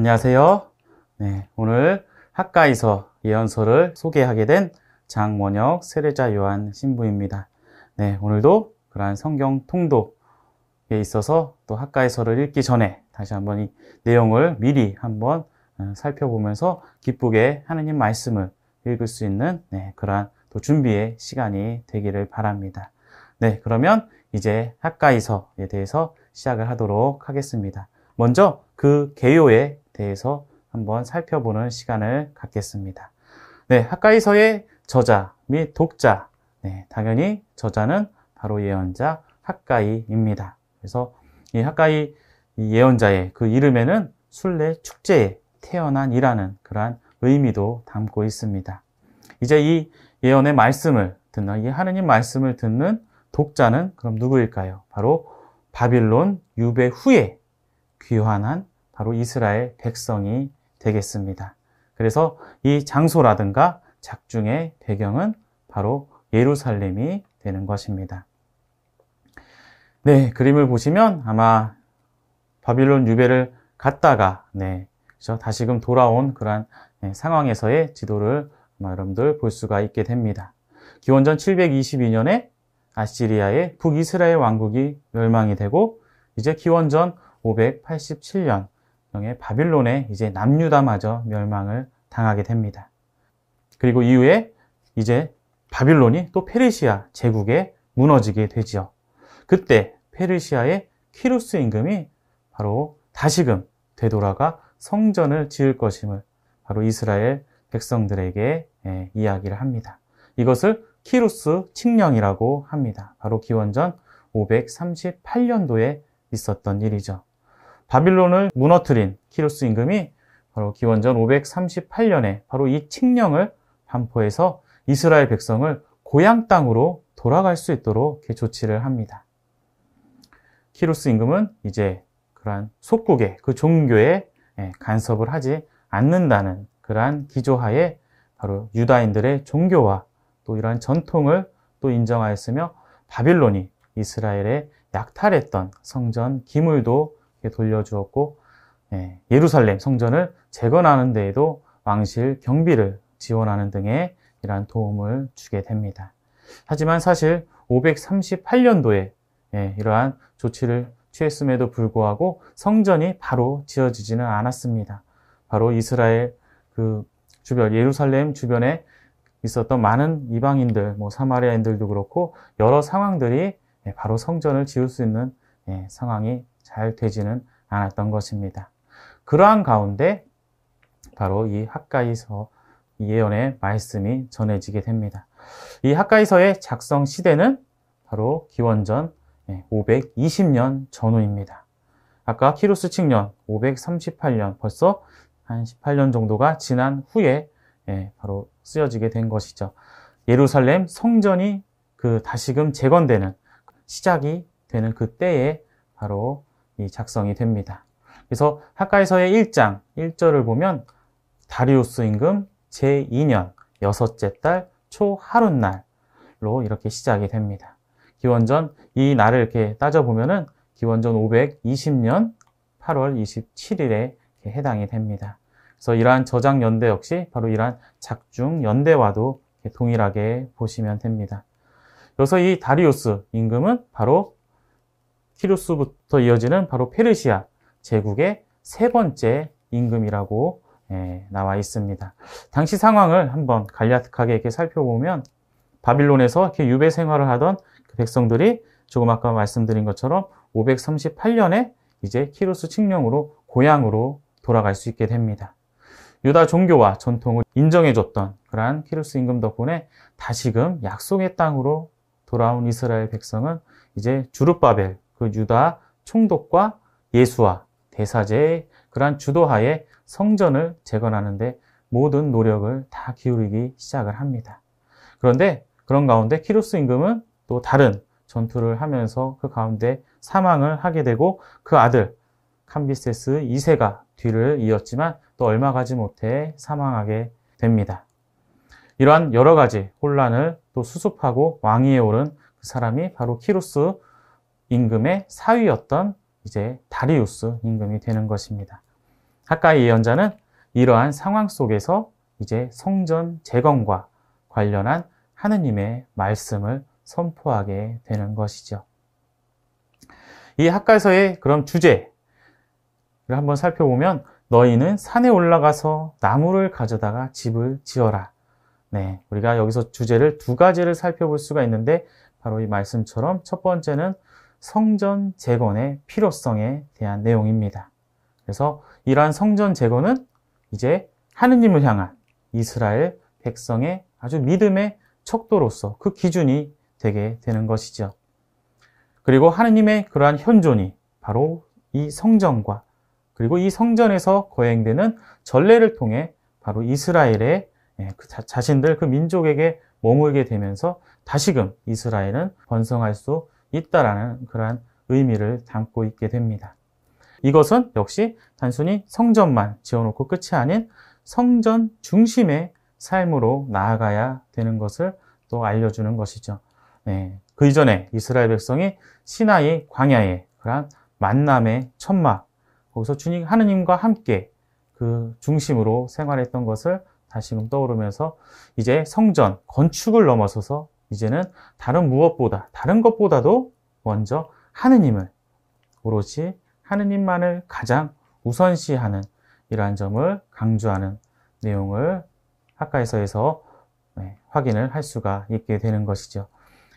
안녕하세요. 네, 오늘 학가에서 예언서를 소개하게 된 장원혁 세례자 요한 신부입니다. 네, 오늘도 그러한 성경 통독에 있어서 또 학가에서를 읽기 전에 다시 한번 이 내용을 미리 한번 어, 살펴보면서 기쁘게 하느님 말씀을 읽을 수 있는 네, 그러한 또 준비의 시간이 되기를 바랍니다. 네, 그러면 이제 학가이서에 대해서 시작을 하도록 하겠습니다. 먼저 그 개요의 대해서 한번 살펴보는 시간을 갖겠습니다. 네, 학가이서의 저자 및 독자. 네, 당연히 저자는 바로 예언자 학가이입니다. 그래서 이 학가이 예언자의 그 이름에는 순례 축제에 태어난 이라는 그러한 의미도 담고 있습니다. 이제 이 예언의 말씀을 듣는 이 하느님 말씀을 듣는 독자는 그럼 누구일까요? 바로 바빌론 유배 후에 귀환한 바로 이스라엘 백성이 되겠습니다. 그래서 이 장소라든가 작중의 배경은 바로 예루살렘이 되는 것입니다. 네, 그림을 보시면 아마 바빌론 유배를 갔다가 네, 그렇죠? 다시금 돌아온 그러한 네, 상황에서의 지도를 아마 여러분들 볼 수가 있게 됩니다. 기원전 722년에 아시리아의 북이스라엘 왕국이 멸망이 되고 이제 기원전 587년 명의 바빌론에 이제 남유다마저 멸망을 당하게 됩니다. 그리고 이후에 이제 바빌론이 또 페르시아 제국에 무너지게 되지요. 그때 페르시아의 키루스 임금이 바로 다시금 되돌아가 성전을 지을 것임을 바로 이스라엘 백성들에게 예, 이야기를 합니다. 이것을 키루스 칙령이라고 합니다. 바로 기원전 538년도에 있었던 일이죠. 바빌론을 무너뜨린 키루스 임금이 바로 기원전 538년에 바로 이 칙령을 반포해서 이스라엘 백성을 고향 땅으로 돌아갈 수 있도록 조치를 합니다. 키루스 임금은 이제 그러한 속국의 그 종교에 예, 간섭을 하지 않는다는 그러한 기조하에 바로 유다인들의 종교와 또 이러한 전통을 또 인정하였으며 바빌론이 이스라엘에 약탈했던 성전 기물도 예, 돌려주었고 예, 예루살렘 성전을 재건하는 데에도 왕실 경비를 지원하는 등의 이러한 도움을 주게 됩니다. 하지만 사실 538년도에 예, 이러한 조치를 취했음에도 불구하고 성전이 바로 지어지지는 않았습니다. 바로 이스라엘 그 주변 예루살렘 주변에 있었던 많은 이방인들, 뭐 사마리아인들도 그렇고 여러 상황들이 예, 바로 성전을 지을 수 있는 예, 상황이 잘 되지는 않았던 것입니다. 그러한 가운데 바로 이 학가이서 예언의 말씀이 전해지게 됩니다. 이 학가이서의 작성 시대는 바로 기원전 520년 예, 전후입니다. 아까 키루스 측년 538년 벌써 한 18년 정도가 지난 후에 예, 바로 쓰여지게 된 것이죠. 예루살렘 성전이 그 다시금 재건되는 시작이 되는 그때에 바로 작성이 됩니다. 그래서 학과에서의 1장 1절을 보면 다리우스 임금 제2년 여섯째 달 초하룻날로 이렇게 시작이 됩니다. 기원전 이 날을 이렇게 따져보면은 기원전 520년 8월 27일에 해당이 됩니다. 그래서 이러한 저장 연대 역시 바로 이러한 작중 연대와도 동일하게 보시면 됩니다. 여기서 이 다리우스 임금은 바로 티루스부터 이어지는 바로 페르시아 제국의 세 번째 임금이라고 예, 나와 있습니다. 당시 상황을 한번 간략하게 이렇게 살펴보면 바빌론에서 이렇게 유배 생활을 하던 그 백성들이 조금 아까 말씀드린 것처럼 538년에 이제 키루스 칙령으로 고향으로 돌아갈 수 있게 됩니다. 유다 종교와 전통을 인정해줬던 그러한 키루스 임금 덕분에 다시금 약속의 땅으로 돌아온 이스라엘 백성은 이제 주룻바벨 그 유다 총독과 예수와 대사제의 그러한 주도하에 성전을 재건하는데 모든 노력을 다 기울이기 시작을 합니다. 그런데 그런 가운데 키루스 임금은 또 다른 전투를 하면서 그 가운데 사망을 하게 되고 그 아들 캄비세스 2세가 뒤를 이었지만 또 얼마 가지 못해 사망하게 됩니다. 이러한 여러 가지 혼란을 또 수습하고 왕위에 오른 그 사람이 바로 키루스 임금의 사위였던 이제 다리우스 임금이 되는 것입니다. 하가이 예언자는 이러한 상황 속에서 이제 성전 재건과 관련한 하느님의 말씀을 선포하게 되는 것이죠. 이 학가서의 그럼 주제를 한번 살펴보면 너희는 산에 올라가서 나무를 가져다가 집을 지어라. 네, 우리가 여기서 주제를 두 가지를 살펴볼 수가 있는데 바로 이 말씀처럼 첫 번째는 성전 재건의 필요성에 대한 내용입니다. 그래서 이러한 성전 재건은 이제 하느님을 향한 이스라엘 백성의 아주 믿음의 척도로서 그 기준이 되게 되는 것이죠. 그리고 하느님의 그러한 현존이 바로 이 성전과 그리고 이 성전에서 거행되는 전례를 통해 바로 이스라엘의 예, 그 자신들 그 민족에게 머물게 되면서 다시금 이스라엘은 번성할 수 있다라는 그러한 의미를 담고 있게 됩니다. 이것은 역시 단순히 성전만 지어놓고 끝이 아닌 성전 중심의 삶으로 나아가야 되는 것을 또 알려주는 것이죠. 네, 그 이전에 이스라엘 백성이 시나이 광야에 그러한 만남의 천막 거기서 주님 하느님과 함께 그 중심으로 생활했던 것을 다시금 떠오르면서 이제 성전 건축을 넘어서서 이제는 다른 무엇보다 다른 것보다도 먼저 하느님을 오롯이 하느님만을 가장 우선시하는 이러한 점을 강조하는 내용을 학과에서에서 네, 확인을 할 수가 있게 되는 것이죠.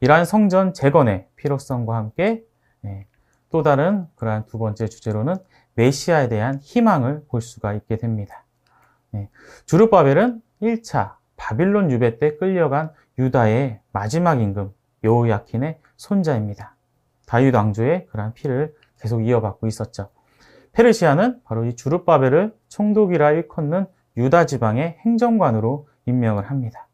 이러한 성전 재건의 필요성과 함께 네, 또 다른 그러한 두 번째 주제로는 메시아에 대한 희망을 볼 수가 있게 됩니다. 네, 주르바벨은 1차 바빌론 유배 때 끌려간 유다의 마지막 임금 요호야킨의 손자입니다. 다윗 왕조의 그러 피를 계속 이어받고 있었죠. 페르시아는 바로 이 주룻바벨을 총독이라 일컫는 유다 지방의 행정관으로 임명을 합니다.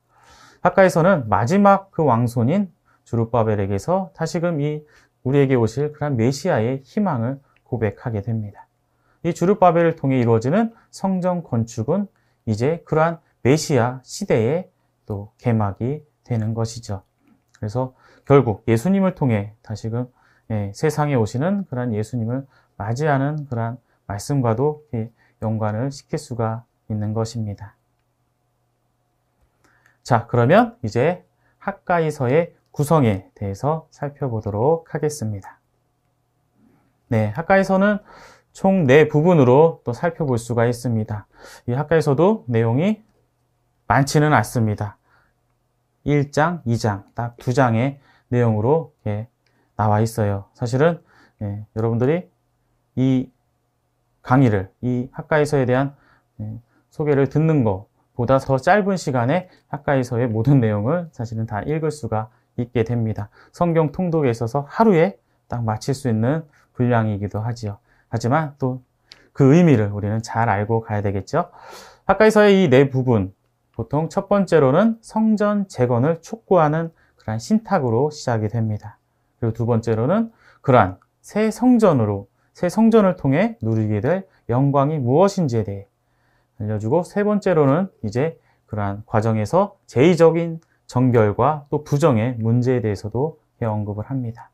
학가에서는 마지막 그 왕손인 주룻바벨에게서 다시금 이 우리에게 오실 그런 메시아의 희망을 고백하게 됩니다. 이 주룻바벨을 통해 이루어지는 성전 건축은 이제 그러한 메시아 시대의 또 개막이 되는 것이죠. 그래서 결국 예수님을 통해 다시금 예, 세상에 오시는 그런 예수님을 맞이하는 그런 말씀과도 연관을 시킬 수가 있는 것입니다. 자, 그러면 이제 학가이서의 구성에 대해서 살펴보도록 하겠습니다. 네, 학가에서는 총 네 부분으로 또 살펴볼 수가 있습니다. 이 학가에서도 내용이 많지는 않습니다. 1장, 2장 딱 두 장의 내용으로 예, 나와 있어요. 사실은 예, 여러분들이 이 강의를 이 학과에서에 대한 예, 소개를 듣는 것보다 더 짧은 시간에 학과에서의 모든 내용을 사실은 다 읽을 수가 있게 됩니다. 성경 통독에 있어서 하루에 딱 마칠 수 있는 분량이기도 하지요. 하지만 또 그 의미를 우리는 잘 알고 가야 되겠죠. 학과에서의 이 네 부분 보통 첫 번째로는 성전 재건을 촉구하는 그러한 신탁으로 시작이 됩니다. 그리고 두 번째로는 그러한 새 성전으로 새 성전을 통해 누리게 될 영광이 무엇인지에 대해 알려주고 세 번째로는 이제 그러한 과정에서 제의적인 정결과 또 부정의 문제에 대해서도 언급을 합니다.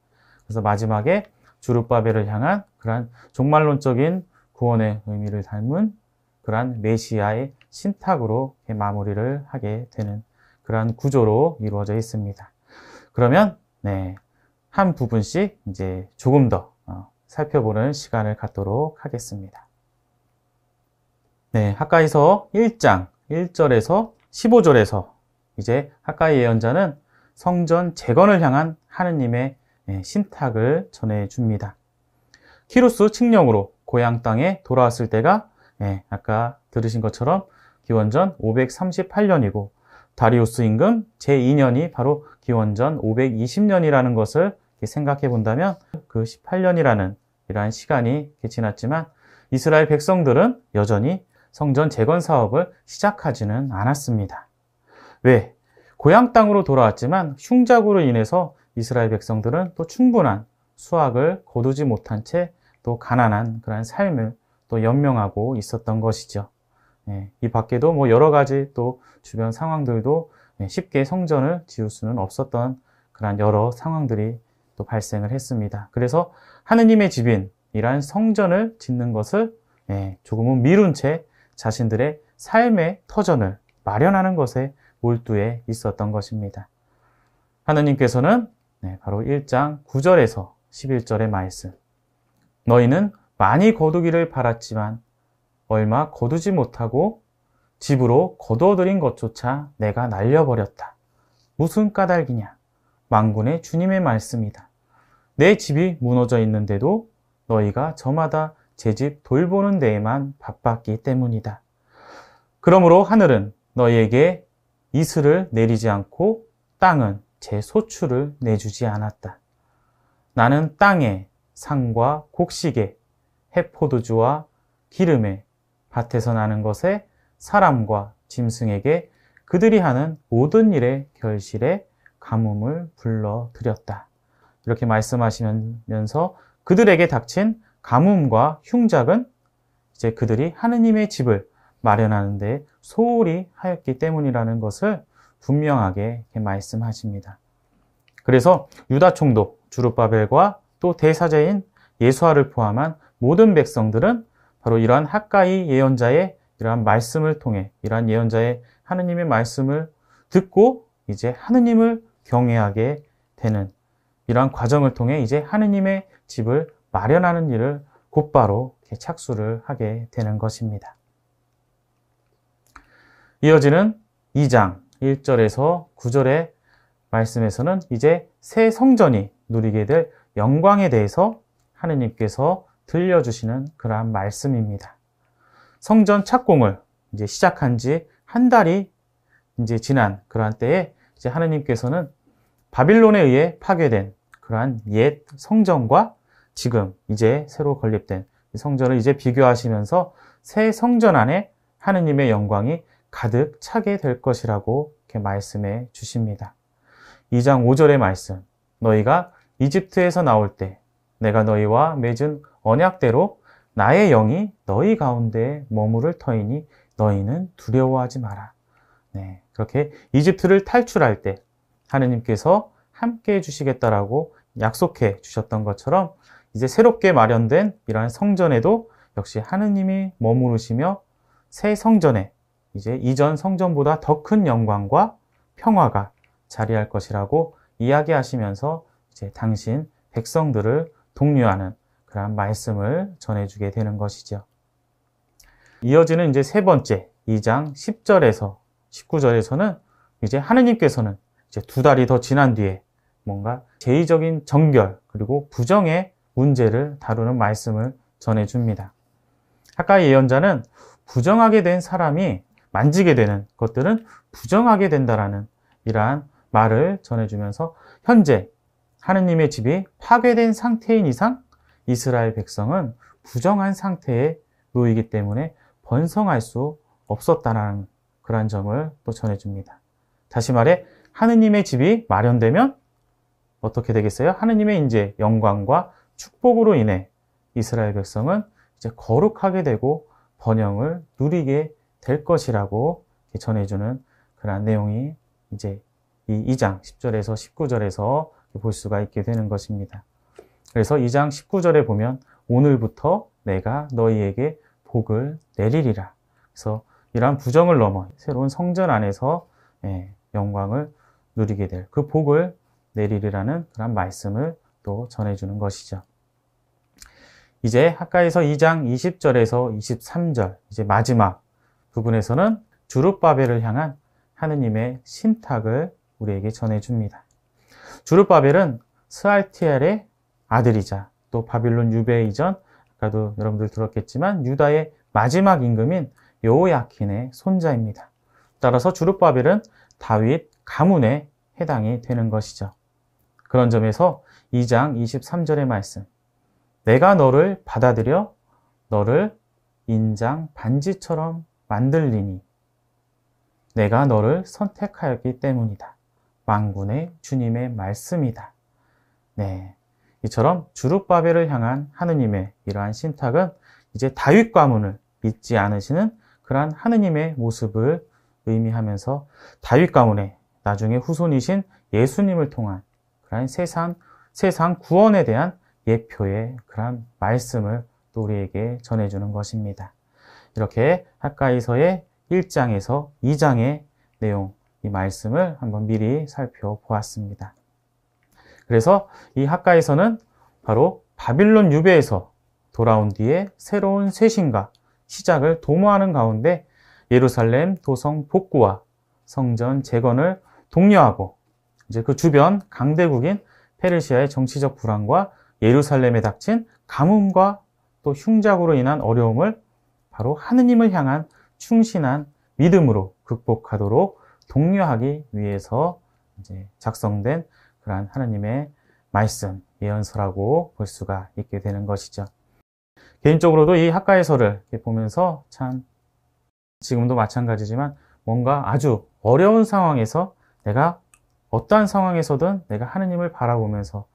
그래서 마지막에 주룻바벨을 향한 그러한 종말론적인 구원의 의미를 닮은 그러한 메시아의 신탁으로 마무리를 하게 되는 그러한 구조로 이루어져 있습니다. 그러면 네, 한 부분씩 이제 조금 더 어, 살펴보는 시간을 갖도록 하겠습니다. 네, 학가에서 1장 1절에서 15절에서 이제 학가의 예언자는 성전 재건을 향한 하느님의 네, 신탁을 전해 줍니다. 키루스 칙령으로 고향 땅에 돌아왔을 때가 네, 아까 들으신 것처럼 기원전 538년이고 다리우스 임금 제2년이 바로 기원전 520년이라는 것을 생각해 본다면 그 18년이라는 이러한 시간이 지났지만 이스라엘 백성들은 여전히 성전 재건 사업을 시작하지는 않았습니다. 왜? 고향 땅으로 돌아왔지만 흉작으로 인해서 이스라엘 백성들은 또 충분한 수확을 거두지 못한 채 또 가난한 그러한 삶을 또 연명하고 있었던 것이죠. 예, 이 밖에도 뭐 여러 가지 또 주변 상황들도 예, 쉽게 성전을 지을 수는 없었던 그런 여러 상황들이 또 발생을 했습니다. 그래서 하느님의 집인 이러한 성전을 짓는 것을 예, 조금은 미룬 채 자신들의 삶의 터전을 마련하는 것에 몰두해 있었던 것입니다. 하느님께서는 네, 바로 1장 9절에서 11절의 말씀. 너희는 많이 거두기를 바랐지만 얼마 거두지 못하고 집으로 거두어들인 것조차 내가 날려버렸다. 무슨 까닭이냐? 망군의 주님의 말씀이다. 내 집이 무너져 있는데도 너희가 저마다 제 집 돌보는 데에만 바빴기 때문이다. 그러므로 하늘은 너희에게 이슬을 내리지 않고 땅은 제 소출을 내주지 않았다. 나는 땅에 상과 곡식에 해포도주와 기름에 밭에서 나는 것에 사람과 짐승에게 그들이 하는 모든 일의 결실에 가뭄을 불러들였다. 이렇게 말씀하시면서 그들에게 닥친 가뭄과 흉작은 이제 그들이 하느님의 집을 마련하는데 소홀히 하였기 때문이라는 것을 분명하게 말씀하십니다. 그래서 유다 총독 주룻바벨과 또 대사제인 예수아를 포함한 모든 백성들은 바로 이러한 학가이 예언자의 이러한 말씀을 통해 이러한 예언자의 하느님의 말씀을 듣고 이제 하느님을 경외하게 되는 이러한 과정을 통해 이제 하느님의 집을 마련하는 일을 곧바로 착수를 하게 되는 것입니다. 이어지는 2장 1절에서 9절의 말씀에서는 이제 새 성전이 누리게 될 영광에 대해서 하느님께서 들려주시는 그러한 말씀입니다. 성전 착공을 이제 시작한 지 한 달이 이제 지난 그러한 때에 이제 하느님께서는 바빌론에 의해 파괴된 그러한 옛 성전과 지금 이제 새로 건립된 성전을 이제 비교하시면서 새 성전 안에 하느님의 영광이 가득 차게 될 것이라고 이렇게 말씀해 주십니다. 2장 5절의 말씀. 너희가 이집트에서 나올 때 내가 너희와 맺은 언약대로 나의 영이 너희 가운데 머무를 터이니 너희는 두려워하지 마라. 네, 그렇게 이집트를 탈출할 때 하느님께서 함께 해주시겠다라고 약속해 주셨던 것처럼 이제 새롭게 마련된 이러한 성전에도 역시 하느님이 머무르시며 새 성전에 이제 이전 성전보다 더 큰 영광과 평화가 자리할 것이라고 이야기하시면서 이제 당신 백성들을 독려하는 그러한 말씀을 전해주게 되는 것이죠. 이어지는 이제 세 번째 2장 10절에서 19절에서는 이제 하느님께서는 이제 두 달이 더 지난 뒤에 뭔가 제의적인 정결 그리고 부정의 문제를 다루는 말씀을 전해줍니다. 아까 예언자는 부정하게 된 사람이 만지게 되는 것들은 부정하게 된다라는 이러한 말을 전해주면서 현재 하느님의 집이 파괴된 상태인 이상 이스라엘 백성은 부정한 상태에 놓이기 때문에 번성할 수없었다는 그러한 점을 또 전해줍니다. 다시 말해 하느님의 집이 마련되면 어떻게 되겠어요? 하느님의 이제 영광과 축복으로 인해 이스라엘 백성은 이제 거룩하게 되고 번영을 누리게 될 것이라고 전해주는 그러 내용이 이제 이 2장 10절에서 19절에서 볼 수가 있게 되는 것입니다. 그래서 2장 19절에 보면 오늘부터 내가 너희에게 복을 내리리라. 그래서 이러한 부정을 넘어 새로운 성전 안에서 예, 영광을 누리게 될 그 복을 내리리라는 그런 말씀을 또 전해주는 것이죠. 이제 학가에서 2장 20절에서 23절 이제 마지막 부분에서는 주룻바벨을 향한 하느님의 신탁을 우리에게 전해줍니다. 주룻바벨은 스알티엘의 아들이자 또 바빌론 유배 이전 아까도 여러분들 들었겠지만 유다의 마지막 임금인 여호야킨의 손자입니다. 따라서 주룻바벨은 다윗 가문에 해당이 되는 것이죠. 그런 점에서 2장 23절의 말씀 내가 너를 받아들여 너를 인장 반지처럼 만들리니 내가 너를 선택하였기 때문이다. 만군의 주님의 말씀이다. 네. 이처럼 주룻바벨을 향한 하느님의 이러한 신탁은 이제 다윗 가문을 믿지 않으시는 그러한 하느님의 모습을 의미하면서 다윗 가문의 나중에 후손이신 예수님을 통한 그러한 세상 세상 구원에 대한 예표의 그러한 말씀을 또 우리에게 전해주는 것입니다. 이렇게 학가이서의 1장에서 2장의 내용, 이 말씀을 한번 미리 살펴보았습니다. 그래서 이 학가에서는 바로 바빌론 유배에서 돌아온 뒤에 새로운 쇄신과 시작을 도모하는 가운데 예루살렘 도성 복구와 성전 재건을 독려하고 이제 그 주변 강대국인 페르시아의 정치적 불안과 예루살렘에 닥친 가뭄과 또 흉작으로 인한 어려움을 바로 하느님을 향한 충신한 믿음으로 극복하도록 독려하기 위해서 이제 작성된 그러한 하나님의 말씀, 예언서라고 볼 수가 있게 되는 것이죠. 개인적으로도 이 학과에서를 보면서 참 지금도 마찬가지지만 뭔가 아주 어려운 상황에서 내가 어떠한 상황에서든 내가 하느님을 바라보면서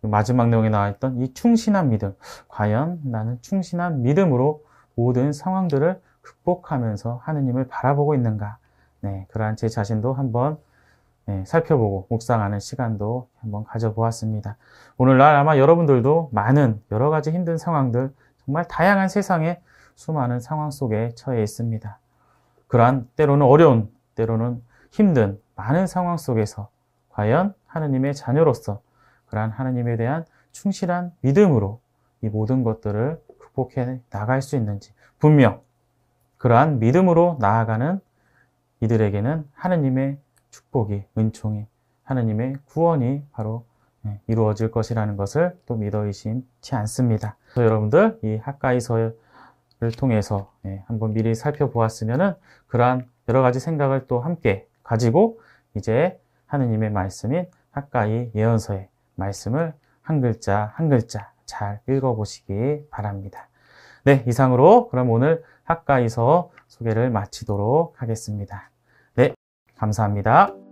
마지막 내용에 나와있던 이 충신한 믿음 과연 나는 충신한 믿음으로 모든 상황들을 극복하면서 하느님을 바라보고 있는가 네 그러한 제 자신도 한번 네, 살펴보고 묵상하는 시간도 한번 가져보았습니다. 오늘날 아마 여러분들도 많은 여러 가지 힘든 상황들, 정말 다양한 세상의 수많은 상황 속에 처해 있습니다. 그러한 때로는 어려운, 때로는 힘든 많은 상황 속에서 과연 하느님의 자녀로서 그러한 하느님에 대한 충실한 믿음으로 이 모든 것들을 극복해 나갈 수 있는지 분명 그러한 믿음으로 나아가는 이들에게는 하느님의 축복이, 은총이, 하나님의 구원이 바로 네, 이루어질 것이라는 것을 또 믿어 의심치 않습니다. 그래서 여러분들 이 학가이서를 통해서 네, 한번 미리 살펴보았으면은 그러한 여러 가지 생각을 또 함께 가지고 이제 하느님의 말씀인 학가이 예언서의 말씀을 한 글자 한 글자 잘 읽어보시기 바랍니다. 네, 이상으로 그럼 오늘 학가이서 소개를 마치도록 하겠습니다. 감사합니다.